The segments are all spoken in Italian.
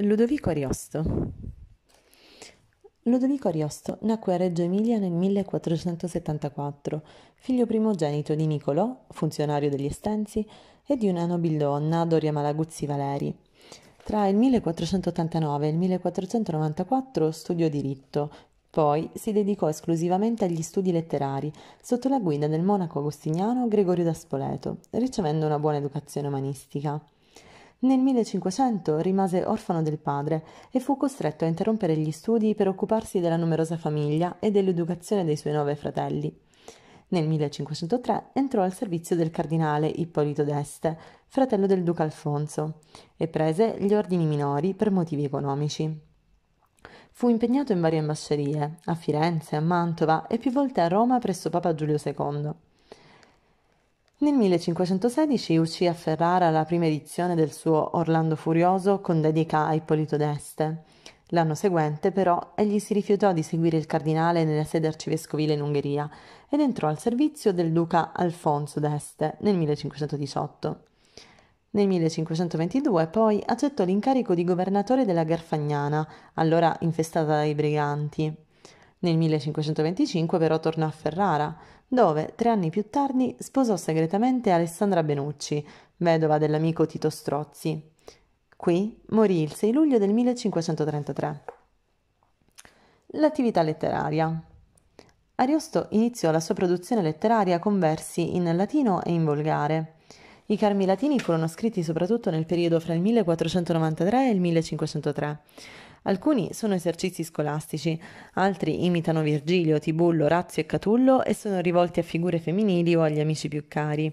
Ludovico Ariosto Ludovico Ariosto nacque a Reggio Emilia nel 1474, figlio primogenito di Nicolò, funzionario degli Estensi, e di una nobildonna, Doria Malaguzzi Valeri. Tra il 1489 e il 1494 studiò diritto, poi si dedicò esclusivamente agli studi letterari, sotto la guida del monaco agostiniano Gregorio da Spoleto, ricevendo una buona educazione umanistica. Nel 1500 rimase orfano del padre e fu costretto a interrompere gli studi per occuparsi della numerosa famiglia e dell'educazione dei suoi nove fratelli. Nel 1503 entrò al servizio del cardinale Ippolito d'Este, fratello del duca Alfonso, e prese gli ordini minori per motivi economici. Fu impegnato in varie ambascerie, a Firenze, a Mantova e più volte a Roma presso Papa Giulio II. Nel 1516 uscì a Ferrara la prima edizione del suo Orlando Furioso con dedica a Ippolito d'Este. L'anno seguente, però, egli si rifiutò di seguire il cardinale nella sede arcivescovile in Ungheria ed entrò al servizio del duca Alfonso d'Este nel 1518. Nel 1522 poi accettò l'incarico di governatore della Garfagnana, allora infestata dai briganti. Nel 1525 però tornò a Ferrara, dove, tre anni più tardi, sposò segretamente Alessandra Benucci, vedova dell'amico Tito Strozzi. Qui morì il 6 luglio del 1533. L'attività letteraria. Ariosto iniziò la sua produzione letteraria con versi in latino e in volgare. I carmi latini furono scritti soprattutto nel periodo fra il 1493 e il 1503. Alcuni sono esercizi scolastici, altri imitano Virgilio, Tibullo, Razio e Catullo e sono rivolti a figure femminili o agli amici più cari.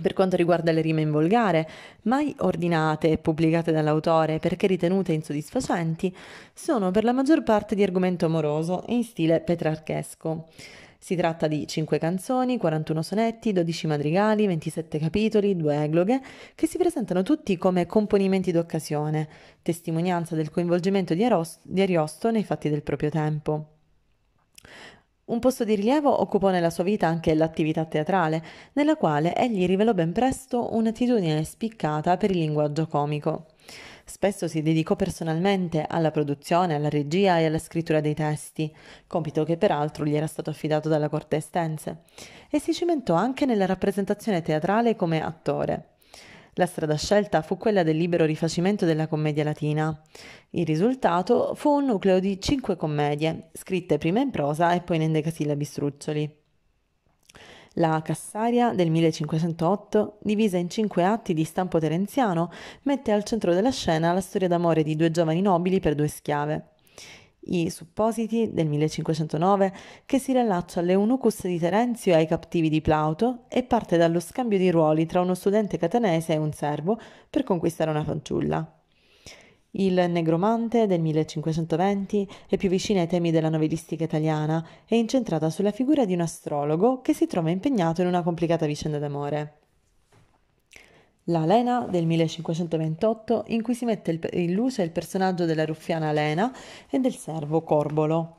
Per quanto riguarda le rime in volgare, mai ordinate e pubblicate dall'autore perché ritenute insoddisfacenti, sono per la maggior parte di argomento amoroso e in stile petrarchesco. Si tratta di 5 canzoni, 41 sonetti, 12 madrigali, 27 capitoli, 2 egloghe, che si presentano tutti come componimenti d'occasione, testimonianza del coinvolgimento di, Aros- di Ariosto nei fatti del proprio tempo. Un posto di rilievo occupò nella sua vita anche l'attività teatrale, nella quale egli rivelò ben presto un'attitudine spiccata per il linguaggio comico. Spesso si dedicò personalmente alla produzione, alla regia e alla scrittura dei testi, compito che peraltro gli era stato affidato dalla corte estense, e si cimentò anche nella rappresentazione teatrale come attore. La strada scelta fu quella del libero rifacimento della commedia latina. Il risultato fu un nucleo di cinque commedie, scritte prima in prosa e poi in endecasillabi struccioli. La Cassaria del 1508, divisa in cinque atti di stampo terenziano, mette al centro della scena la storia d'amore di due giovani nobili per due schiave. I Suppositi del 1509, che si riallaccia Unucus di Terenzio e ai cattivi di Plauto, e parte dallo scambio di ruoli tra uno studente catanese e un servo per conquistare una fanciulla. Il Negromante del 1520 è più vicina ai temi della novellistica italiana e incentrata sulla figura di un astrologo che si trova impegnato in una complicata vicenda d'amore. La Lena del 1528, in cui si mette in luce il personaggio della ruffiana Lena e del servo Corbolo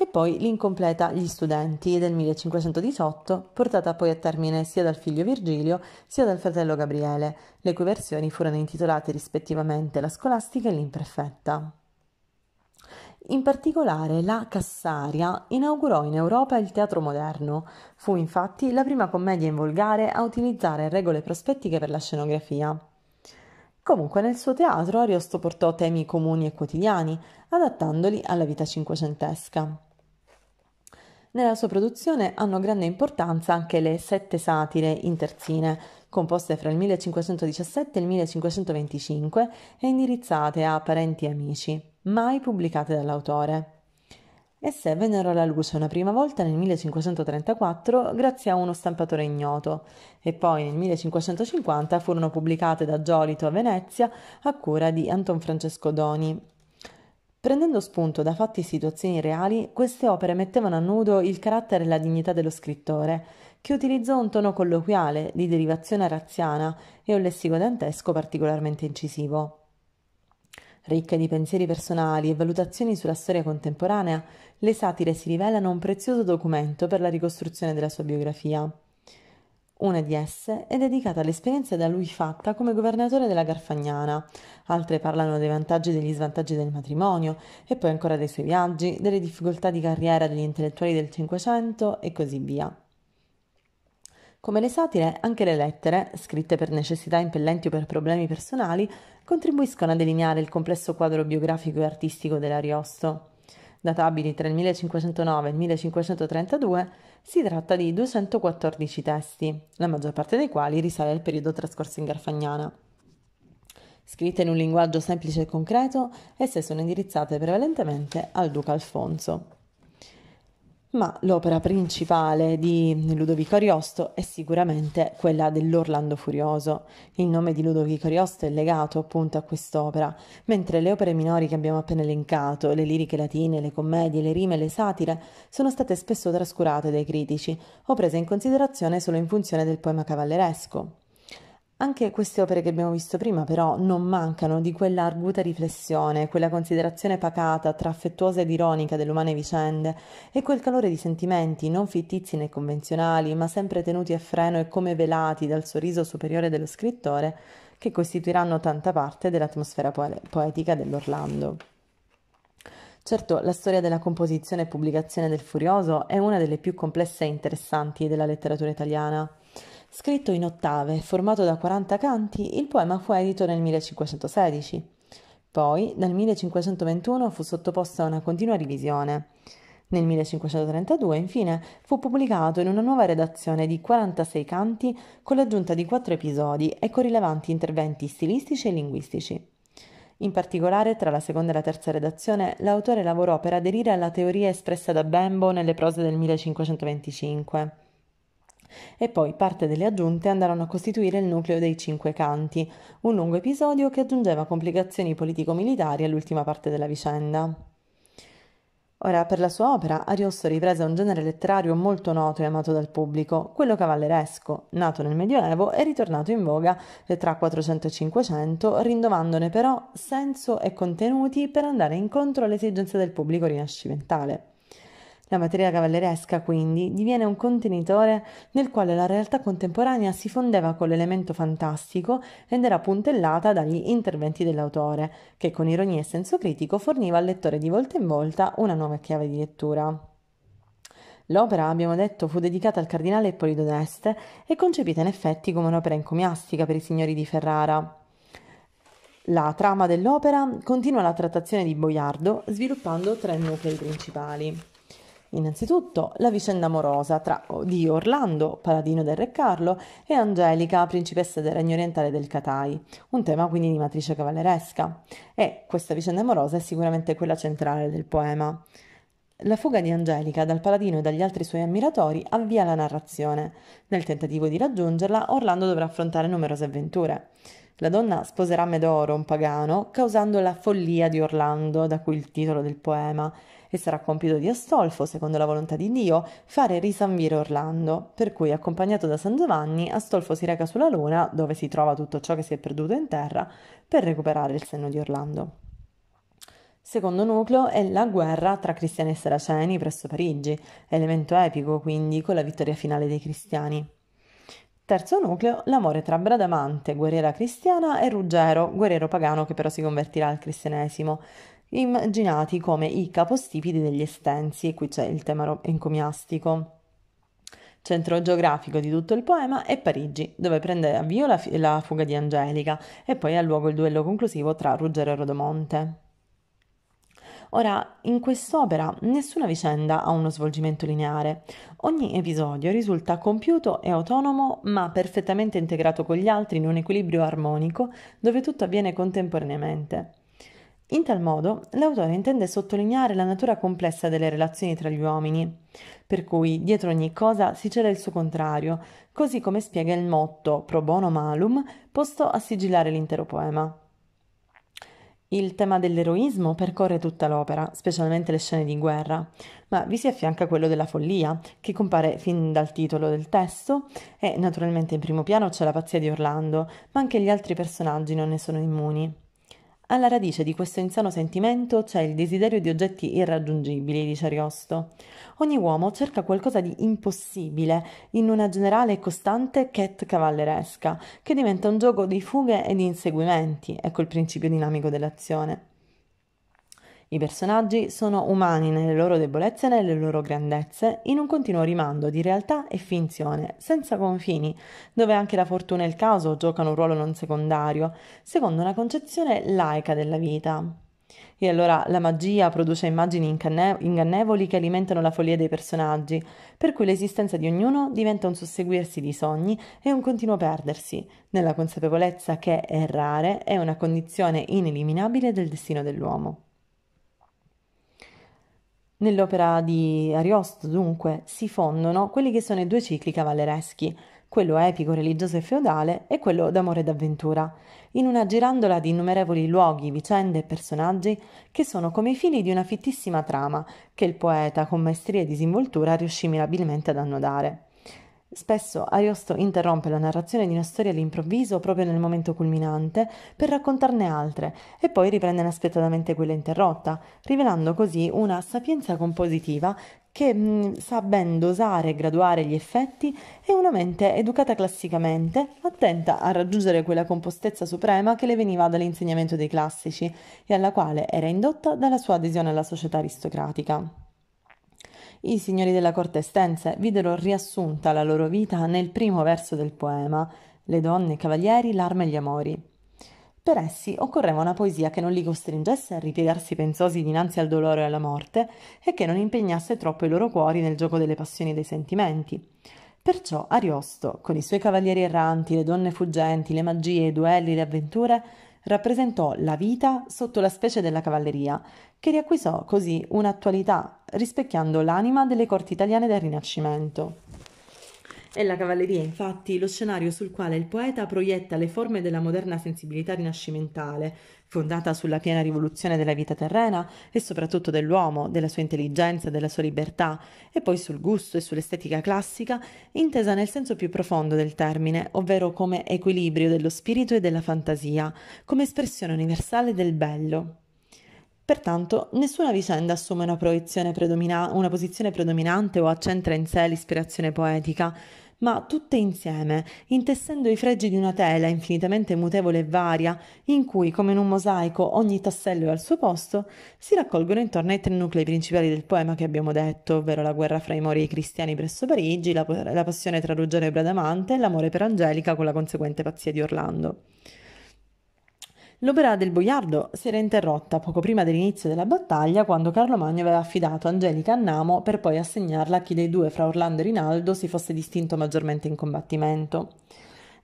e poi l'incompleta Gli studenti del 1518, portata poi a termine sia dal figlio Virgilio sia dal fratello Gabriele, le cui versioni furono intitolate rispettivamente La scolastica e l'imperfetta. In particolare la Cassaria inaugurò in Europa il teatro moderno. Fu infatti la prima commedia in volgare a utilizzare regole prospettiche per la scenografia. Comunque nel suo teatro Ariosto portò temi comuni e quotidiani, adattandoli alla vita cinquecentesca. Nella sua produzione hanno grande importanza anche le sette satire in terzine, composte fra il 1517 e il 1525 e indirizzate a parenti e amici, mai pubblicate dall'autore. Esse vennero alla luce una prima volta nel 1534 grazie a uno stampatore ignoto e poi nel 1550 furono pubblicate da Giolito a Venezia a cura di Anton Francesco Doni Prendendo spunto da fatti e situazioni reali, queste opere mettevano a nudo il carattere e la dignità dello scrittore, che utilizzò un tono colloquiale, di derivazione razziana e un lessico dantesco particolarmente incisivo. Ricche di pensieri personali e valutazioni sulla storia contemporanea, le satire si rivelano un prezioso documento per la ricostruzione della sua biografia. Una di esse è dedicata all'esperienza da lui fatta come governatore della Garfagnana, altre parlano dei vantaggi e degli svantaggi del matrimonio, e poi ancora dei suoi viaggi, delle difficoltà di carriera degli intellettuali del Cinquecento e così via. Come le satire, anche le lettere, scritte per necessità impellenti o per problemi personali, contribuiscono a delineare il complesso quadro biografico e artistico dell'Ariosto databili tra il 1509 e il 1532, si tratta di 214 testi, la maggior parte dei quali risale al periodo trascorso in Garfagnana. Scritte in un linguaggio semplice e concreto, esse sono indirizzate prevalentemente al duca Alfonso ma l'opera principale di Ludovico Ariosto è sicuramente quella dell'Orlando Furioso. Il nome di Ludovico Ariosto è legato appunto a quest'opera, mentre le opere minori che abbiamo appena elencato, le liriche latine, le commedie, le rime, le satire, sono state spesso trascurate dai critici o prese in considerazione solo in funzione del poema cavalleresco. Anche queste opere che abbiamo visto prima, però, non mancano di quella arguta riflessione, quella considerazione pacata, tra affettuosa ed ironica delle umane vicende e quel calore di sentimenti non fittizi né convenzionali, ma sempre tenuti a freno e come velati dal sorriso superiore dello scrittore, che costituiranno tanta parte dell'atmosfera poe- poetica dell'Orlando. Certo, la storia della composizione e pubblicazione del Furioso è una delle più complesse e interessanti della letteratura italiana. Scritto in ottave, formato da 40 canti, il poema fu edito nel 1516. Poi, dal 1521, fu sottoposto a una continua revisione. Nel 1532, infine, fu pubblicato in una nuova redazione di 46 canti con l'aggiunta di quattro episodi e con rilevanti interventi stilistici e linguistici. In particolare, tra la seconda e la terza redazione, l'autore lavorò per aderire alla teoria espressa da Bembo nelle prose del 1525 e poi parte delle aggiunte andarono a costituire il nucleo dei Cinque Canti, un lungo episodio che aggiungeva complicazioni politico-militari all'ultima parte della vicenda. Ora, per la sua opera, Ariosto riprese un genere letterario molto noto e amato dal pubblico, quello cavalleresco, nato nel Medioevo e ritornato in voga tra 400 e 500, rinnovandone però senso e contenuti per andare incontro alle esigenze del pubblico rinascimentale. La materia cavalleresca, quindi, diviene un contenitore nel quale la realtà contemporanea si fondeva con l'elemento fantastico ed era puntellata dagli interventi dell'autore, che con ironia e senso critico forniva al lettore di volta in volta una nuova chiave di lettura. L'opera, abbiamo detto, fu dedicata al cardinale Ippolito d'Este e concepita in effetti come un'opera encomiastica per i signori di Ferrara. La trama dell'opera continua la trattazione di Boiardo, sviluppando tre nuclei principali. Innanzitutto la vicenda amorosa tra di Orlando, paladino del Re Carlo, e Angelica, principessa del Regno Orientale del Catai, un tema quindi di matrice cavalleresca. E questa vicenda amorosa è sicuramente quella centrale del poema. La fuga di Angelica dal paladino e dagli altri suoi ammiratori avvia la narrazione. Nel tentativo di raggiungerla, Orlando dovrà affrontare numerose avventure. La donna sposerà Medoro, un pagano, causando la follia di Orlando, da cui il titolo del poema, e sarà compito di Astolfo, secondo la volontà di Dio, fare risanvire Orlando, per cui accompagnato da San Giovanni, Astolfo si reca sulla luna, dove si trova tutto ciò che si è perduto in terra, per recuperare il senno di Orlando. Secondo nucleo è la guerra tra cristiani e saraceni presso Parigi, elemento epico quindi con la vittoria finale dei cristiani. Terzo nucleo, l'amore tra Bradamante, guerriera cristiana, e Ruggero, guerriero pagano che però si convertirà al cristianesimo immaginati come i capostipiti degli estensi, e qui c'è il tema encomiastico. Centro geografico di tutto il poema è Parigi, dove prende avvio la, f- la fuga di Angelica e poi ha luogo il duello conclusivo tra Ruggero e Rodomonte. Ora, in quest'opera nessuna vicenda ha uno svolgimento lineare. Ogni episodio risulta compiuto e autonomo, ma perfettamente integrato con gli altri in un equilibrio armonico, dove tutto avviene contemporaneamente. In tal modo l'autore intende sottolineare la natura complessa delle relazioni tra gli uomini, per cui dietro ogni cosa si cela il suo contrario, così come spiega il motto pro bono malum posto a sigillare l'intero poema. Il tema dell'eroismo percorre tutta l'opera, specialmente le scene di guerra, ma vi si affianca quello della follia, che compare fin dal titolo del testo, e naturalmente in primo piano c'è la pazzia di Orlando, ma anche gli altri personaggi non ne sono immuni. Alla radice di questo insano sentimento c'è il desiderio di oggetti irraggiungibili, dice Ariosto. Ogni uomo cerca qualcosa di impossibile in una generale e costante cat cavalleresca, che diventa un gioco di fughe e di inseguimenti, ecco il principio dinamico dell'azione. I personaggi sono umani nelle loro debolezze e nelle loro grandezze, in un continuo rimando di realtà e finzione, senza confini, dove anche la fortuna e il caso giocano un ruolo non secondario, secondo una concezione laica della vita. E allora la magia produce immagini incanne- ingannevoli che alimentano la follia dei personaggi, per cui l'esistenza di ognuno diventa un susseguirsi di sogni e un continuo perdersi, nella consapevolezza che errare è una condizione ineliminabile del destino dell'uomo. Nell'opera di Ariosto, dunque, si fondono quelli che sono i due cicli cavallereschi, quello epico, religioso e feudale e quello d'amore e d'avventura, in una girandola di innumerevoli luoghi, vicende e personaggi che sono come i fili di una fittissima trama che il poeta, con maestria e disinvoltura, riuscì mirabilmente ad annodare. Spesso Ariosto interrompe la narrazione di una storia all'improvviso, proprio nel momento culminante, per raccontarne altre, e poi riprende inaspettatamente quella interrotta, rivelando così una sapienza compositiva che mh, mm, sa ben dosare e graduare gli effetti e una mente educata classicamente, attenta a raggiungere quella compostezza suprema che le veniva dall'insegnamento dei classici e alla quale era indotta dalla sua adesione alla società aristocratica. I signori della corte estense videro riassunta la loro vita nel primo verso del poema Le donne, i cavalieri, l'arma e gli amori. Per essi occorreva una poesia che non li costringesse a ripiegarsi pensosi dinanzi al dolore e alla morte e che non impegnasse troppo i loro cuori nel gioco delle passioni e dei sentimenti. Perciò Ariosto, con i suoi cavalieri erranti, le donne fuggenti, le magie, i duelli, le avventure, rappresentò la vita sotto la specie della cavalleria, che riacquisò così un'attualità rispecchiando l'anima delle corti italiane del Rinascimento. È la cavalleria, infatti, lo scenario sul quale il poeta proietta le forme della moderna sensibilità rinascimentale, fondata sulla piena rivoluzione della vita terrena e soprattutto dell'uomo, della sua intelligenza, della sua libertà, e poi sul gusto e sull'estetica classica, intesa nel senso più profondo del termine, ovvero come equilibrio dello spirito e della fantasia, come espressione universale del bello. Pertanto, nessuna vicenda assume una, predomina- una posizione predominante o accentra in sé l'ispirazione poetica, ma tutte insieme, intessendo i fregi di una tela infinitamente mutevole e varia, in cui, come in un mosaico, ogni tassello è al suo posto, si raccolgono intorno ai tre nuclei principali del poema che abbiamo detto, ovvero la guerra fra i mori e i cristiani presso Parigi, la, la passione tra Ruggero e Bradamante e l'amore per Angelica con la conseguente pazzia di Orlando. L'opera del boiardo si era interrotta poco prima dell'inizio della battaglia quando Carlo Magno aveva affidato Angelica a Namo per poi assegnarla a chi dei due fra Orlando e Rinaldo si fosse distinto maggiormente in combattimento.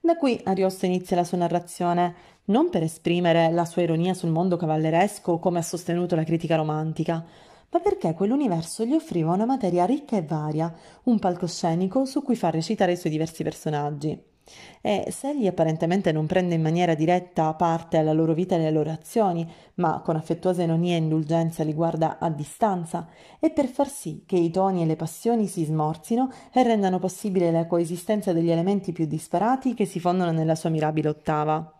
Da qui Ariosto inizia la sua narrazione, non per esprimere la sua ironia sul mondo cavalleresco come ha sostenuto la critica romantica, ma perché quell'universo gli offriva una materia ricca e varia, un palcoscenico su cui far recitare i suoi diversi personaggi. E se egli apparentemente non prende in maniera diretta parte alla loro vita e alle loro azioni, ma con affettuosa ironia e indulgenza li guarda a distanza, è per far sì che i toni e le passioni si smorzino e rendano possibile la coesistenza degli elementi più disparati che si fondono nella sua mirabile ottava.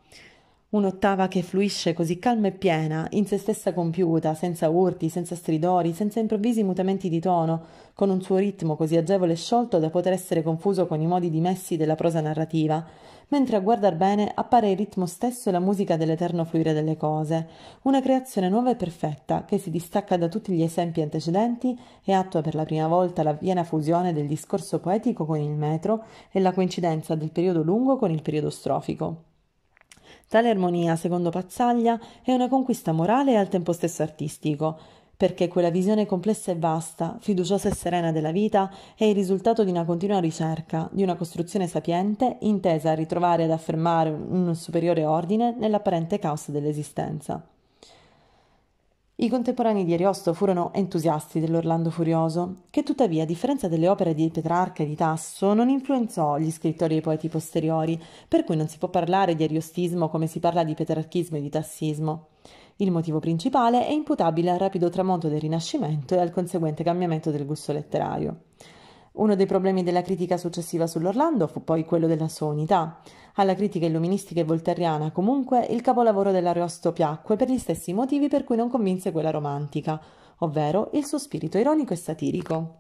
Un'ottava che fluisce così calma e piena, in se stessa compiuta, senza urti, senza stridori, senza improvvisi mutamenti di tono, con un suo ritmo così agevole e sciolto da poter essere confuso con i modi dimessi della prosa narrativa, mentre a guardar bene appare il ritmo stesso e la musica dell'eterno fluire delle cose, una creazione nuova e perfetta che si distacca da tutti gli esempi antecedenti e attua per la prima volta la piena fusione del discorso poetico con il metro e la coincidenza del periodo lungo con il periodo strofico. Tale armonia, secondo Pazzaglia, è una conquista morale e al tempo stesso artistico, perché quella visione complessa e vasta, fiduciosa e serena della vita è il risultato di una continua ricerca, di una costruzione sapiente intesa a ritrovare ed affermare un superiore ordine nell'apparente caos dell'esistenza. I contemporanei di Ariosto furono entusiasti dell'Orlando Furioso, che tuttavia, a differenza delle opere di Petrarca e di Tasso, non influenzò gli scrittori e i poeti posteriori, per cui non si può parlare di ariostismo come si parla di petrarchismo e di tassismo. Il motivo principale è imputabile al rapido tramonto del Rinascimento e al conseguente cambiamento del gusto letterario. Uno dei problemi della critica successiva sull'Orlando fu poi quello della sua unità. Alla critica illuministica e volterriana, comunque, il capolavoro dell'Ariosto piacque per gli stessi motivi per cui non convinse quella romantica, ovvero il suo spirito ironico e satirico.